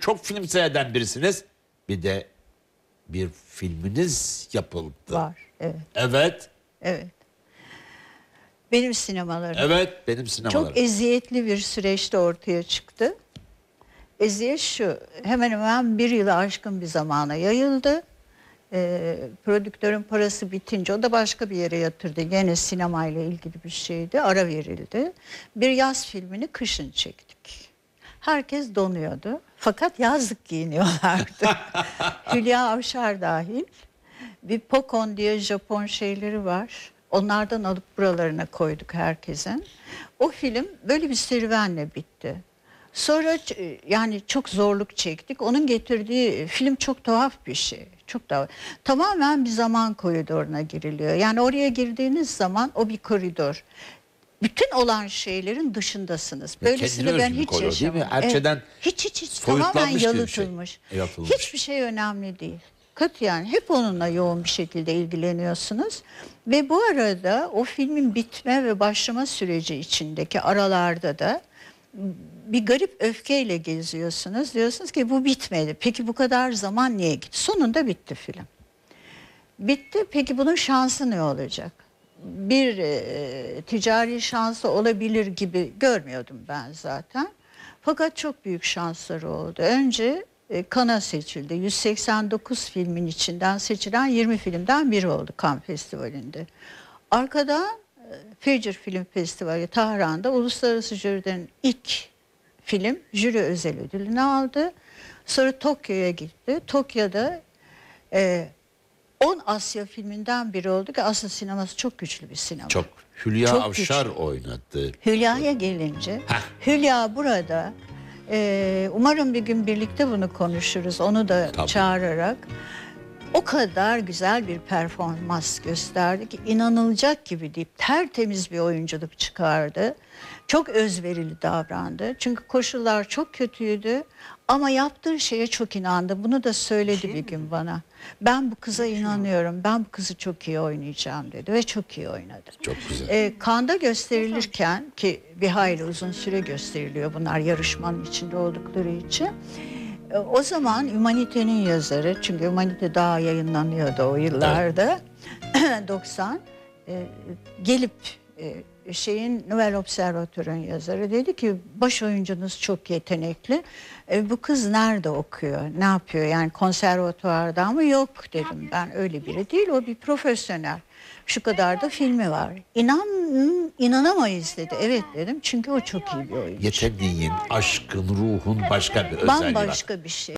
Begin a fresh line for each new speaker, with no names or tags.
çok film seyreden birisiniz. Bir de bir filminiz yapıldı. Var, evet. Evet. Evet. Benim sinemalarım. Evet, benim sinemalarım. Çok eziyetli bir süreçte ortaya çıktı. Eziyet şu, hemen hemen bir yıla aşkın bir zamana yayıldı. Ee, prodüktörün parası bitince o da başka bir yere yatırdı. Gene sinemayla ilgili bir şeydi. Ara verildi. Bir yaz filmini kışın çektik. Herkes donuyordu. Fakat yazlık giyiniyorlardı. Hülya Avşar dahil. Bir pokon diye Japon şeyleri var. Onlardan alıp buralarına koyduk herkesin. O film böyle bir serüvenle bitti. Sonra yani çok zorluk çektik. Onun getirdiği e, film çok tuhaf bir şey. Çok da tamamen bir zaman koridoruna giriliyor. Yani oraya girdiğiniz zaman o bir koridor bütün olan şeylerin dışındasınız. Böylesini ben hiç koyuyor, yaşamadım. Değil mi? Erçeden evet. Hiç hiç hiç tamamen şey. yalıtılmış. Şey, Hiçbir şey önemli değil. Kat yani hep onunla yoğun bir şekilde ilgileniyorsunuz. Ve bu arada o filmin bitme ve başlama süreci içindeki aralarda da bir garip öfkeyle geziyorsunuz. Diyorsunuz ki bu bitmedi. Peki bu kadar zaman niye gitti? Sonunda bitti film. Bitti. Peki bunun şansı ne olacak? bir e, ticari şansı olabilir gibi görmüyordum ben zaten. Fakat çok büyük şansları oldu. Önce e, Kana seçildi. 189 filmin içinden seçilen 20 filmden biri oldu Kan Festivali'nde. Arkadan e, Future Film Festivali Tahran'da uluslararası jüriden ilk film jüri özel ödülünü aldı. Sonra Tokyo'ya gitti. Tokyo'da e, 10 Asya filminden biri oldu ki Asya sineması çok güçlü bir sinema. Çok. Hülya çok Avşar güçlü. oynadı. Hülya'ya gelince, Heh. Hülya burada e, umarım bir gün birlikte bunu konuşuruz onu da Tabii. çağırarak o kadar güzel bir performans gösterdi ki inanılacak gibi deyip tertemiz bir oyunculuk çıkardı. Çok özverili davrandı. Çünkü koşullar çok kötüydü ama yaptığı şeye çok inandı. Bunu da söyledi şey bir gün bana. Ben bu kıza inanıyorum. Ben bu kızı çok iyi oynayacağım dedi ve çok iyi oynadı. Çok güzel. Ee, kanda gösterilirken ki bir hayli uzun süre gösteriliyor bunlar yarışmanın içinde oldukları için. E, o zaman Ümanite'nin yazarı, çünkü Ümanite daha yayınlanıyordu o yıllarda, 90, e, gelip e, şeyin Nouvelle Observatör'ün yazarı dedi ki baş oyuncunuz çok yetenekli. E, bu kız nerede okuyor? Ne yapıyor? Yani konservatuvarda mı? Yok dedim ben öyle biri değil. O bir profesyonel. Şu kadar da filmi var. İnan inanamayız dedi. Evet dedim. Çünkü o çok iyi bir oyuncu. Yeteneğin, aşkın, ruhun başka bir özelliği var. Bambaşka bir şey.